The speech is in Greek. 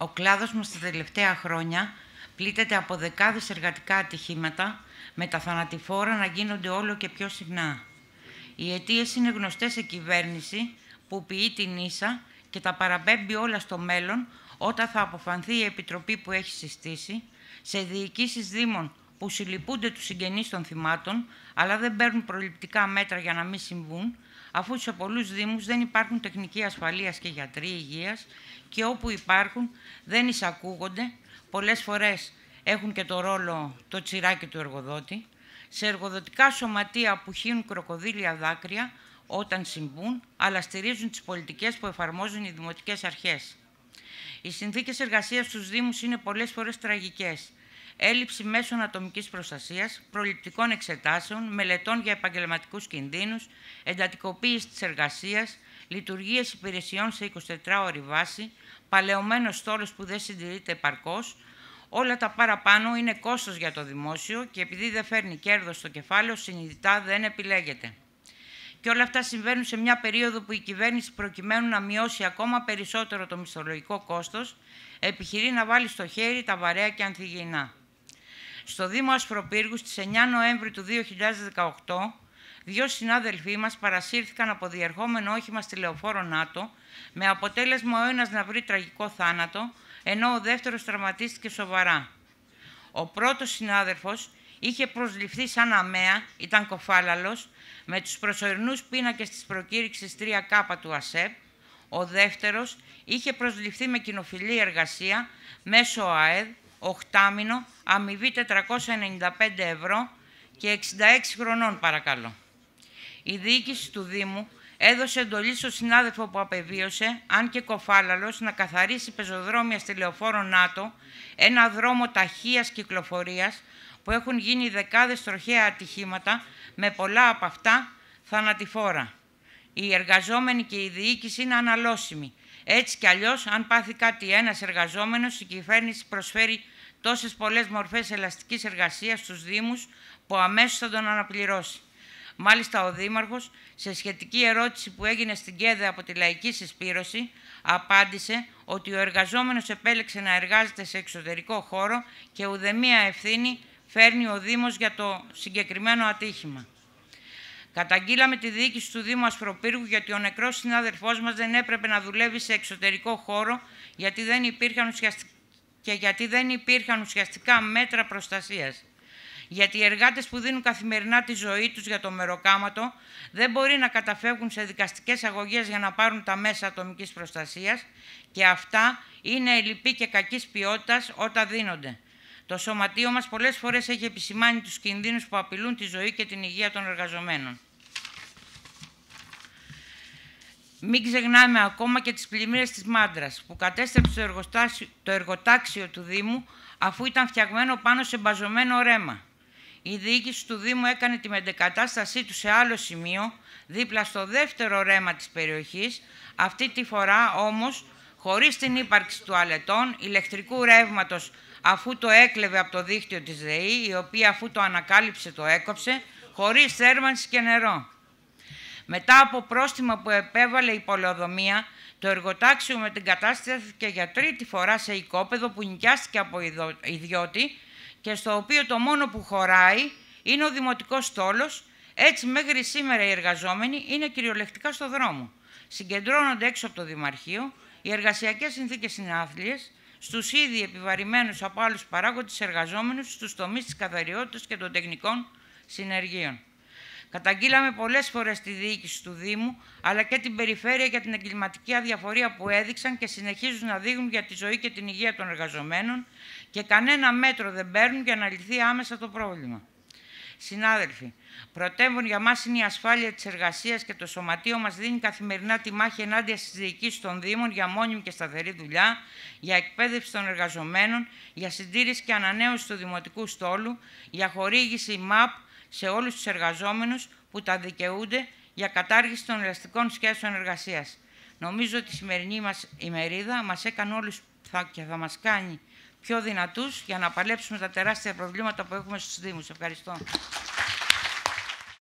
Ο κλάδος μας τα τελευταία χρόνια πλήττεται από δεκάδες εργατικά ατυχήματα, με τα θανατηφόρα να γίνονται όλο και πιο συχνά. Οι αιτίες είναι γνωστές σε κυβέρνηση που ποιεί την ίσα και τα παραπέμπει όλα στο μέλλον όταν θα αποφανθεί η επιτροπή που έχει συστήσει, σε διοικήσεις δήμων που συλληπούνται τους συγγενείς των θυμάτων, αλλά δεν παίρνουν προληπτικά μέτρα για να μην συμβούν, αφού σε πολλούς Δήμους δεν υπάρχουν τεχνικοί ασφαλείας και γιατροί υγείας και όπου υπάρχουν δεν εισακούγονται, Πολλές φορές έχουν και το ρόλο το τσιράκι του εργοδότη, σε εργοδοτικά σωματεία που χύνουν κροκοδίλια δάκρυα όταν συμβούν αλλά στηρίζουν τις πολιτικές που εφαρμόζουν οι δημοτικές αρχές. Οι συνθήκες εργασίας στους Δήμους είναι πολλές φορές τραγικές έλλειψη μέσων ατομικής προστασίας, προληπτικών εξετάσεων, μελετών για επαγγελματικούς κινδύνους, εντατικοποίηση της εργασίας, λειτουργίες υπηρεσιών σε 24ωρη βάση, παλαιωμένος στόλος που δεν συντηρείται επαρκώς, Όλα τα παραπάνω είναι κόστος για το δημόσιο και επειδή δεν φέρνει κέρδος στο κεφάλαιο, συνειδητά δεν επιλέγεται. Και όλα αυτά συμβαίνουν σε μια περίοδο που η κυβέρνηση, προκειμένου να μειώσει ακόμα περισσότερο το μισθολογικό κόστος, επιχειρεί να βάλει στο χέρι τα βαρέα και ανθυγιεινά στο Δήμο Ασπροπύργους στις 9 Νοέμβρη του 2018, δύο συνάδελφοί μας παρασύρθηκαν από διερχόμενο όχημα στη λεωφόρο ΝΑΤΟ, με αποτέλεσμα ο ένας να βρει τραγικό θάνατο, ενώ ο δεύτερος τραυματίστηκε σοβαρά. Ο πρώτος συνάδελφος είχε προσληφθεί σαν αμαία, ήταν κοφάλαλος, με τους προσωρινούς πίνακες της προκήρυξης 3K του ΑΣΕΠ, ο δεύτερος είχε προσληφθεί με κοινοφιλή εργασία μέσω ΑΕΔ οχτάμινο, αμοιβή 495 ευρώ και 66 χρονών παρακαλώ. Η διοίκηση του Δήμου έδωσε εντολή στον συνάδελφο που απεβίωσε, αν και κοφάλαλος, να καθαρίσει πεζοδρόμια στη Λεωφόρο ΝΑΤΟ, ένα δρόμο ταχείας κυκλοφορίας, που έχουν γίνει δεκάδες τροχαία ατυχήματα, με πολλά από αυτά θανατηφόρα. Οι εργαζόμενοι και η διοίκηση είναι αναλώσιμοι έτσι κι αλλιώς, αν πάθει κάτι ένας εργαζόμενος, η κυβέρνηση προσφέρει τόσες πολλές μορφές ελαστικής εργασίας στους Δήμους που αμέσως θα τον αναπληρώσει. Μάλιστα, ο Δήμαρχος, σε σχετική ερώτηση που έγινε στην ΚΕΔΕ από τη Λαϊκή Συσπήρωση, απάντησε ότι ο εργαζόμενος επέλεξε να εργάζεται σε εξωτερικό χώρο και ουδεμία ευθύνη φέρνει ο Δήμος για το συγκεκριμένο ατύχημα. Καταγγείλαμε τη διοίκηση του Δήμου Ασπροπύργου γιατί ο νεκρός συνάδελφός μας δεν έπρεπε να δουλεύει σε εξωτερικό χώρο γιατί δεν υπήρχαν και γιατί δεν υπήρχαν ουσιαστικά μέτρα προστασίας. Γιατί οι εργάτες που δίνουν καθημερινά τη ζωή τους για το μεροκάματο δεν μπορεί να καταφεύγουν σε δικαστικές αγωγές για να πάρουν τα μέσα ατομικής προστασίας και αυτά είναι ελλειπή και κακής ποιότητας όταν δίνονται. Το σωματείο μας πολλές φορές έχει επισημάνει τους κινδύνους που απειλούν τη ζωή και την υγεία των εργαζομένων. Μην ξεχνάμε ακόμα και τις πλημμύρες της Μάντρας που κατέστρεψε το, εργοτάξιο του Δήμου αφού ήταν φτιαγμένο πάνω σε μπαζωμένο ρέμα. Η διοίκηση του Δήμου έκανε τη μετεκατάστασή του σε άλλο σημείο, δίπλα στο δεύτερο ρέμα της περιοχής, αυτή τη φορά όμως χωρίς την ύπαρξη του αλετών ηλεκτρικού ρεύματος αφού το έκλεβε από το δίκτυο της ΔΕΗ, η οποία αφού το ανακάλυψε το έκοψε, χωρίς θέρμανση και νερό. Μετά από πρόστιμα που επέβαλε η πολεοδομία, το εργοτάξιο με την κατάσταση και για τρίτη φορά σε οικόπεδο που νοικιάστηκε από ιδιώτη και στο οποίο το μόνο που χωράει είναι ο δημοτικός στόλος, έτσι μέχρι σήμερα οι εργαζόμενοι είναι κυριολεκτικά στο δρόμο. Συγκεντρώνονται έξω από το Δημαρχείο, οι εργασιακές συνθήκες είναι άθλιες, στους ήδη επιβαρημένους από άλλους παράγοντες εργαζόμενους, στους τομείς της καθαριότητας και των τεχνικών συνεργείων. Καταγγείλαμε πολλές φορές τη διοίκηση του Δήμου αλλά και την περιφέρεια για την εγκληματική αδιαφορία που έδειξαν και συνεχίζουν να δείχνουν για τη ζωή και την υγεία των εργαζομένων και κανένα μέτρο δεν παίρνουν για να λυθεί άμεσα το πρόβλημα. Συνάδελφοι, πρωτεύουν για μας είναι η ασφάλεια της εργασίας και το σωματείο μας δίνει καθημερινά τη μάχη ενάντια στις διοικήσεις των Δήμων για μόνιμη και σταθερή δουλειά, για εκπαίδευση των εργαζομένων, για συντήρηση και ανανέωση του δημοτικού στόλου, για χορήγηση ΜΑΠ, σε όλους τους εργαζόμενους που τα δικαιούνται για κατάργηση των ελαστικών σχέσεων εργασίας. Νομίζω ότι η σημερινή μας ημερίδα μας έκανε όλους και θα μας κάνει πιο δυνατούς για να παλέψουμε τα τεράστια προβλήματα που έχουμε στους Δήμους. Ευχαριστώ.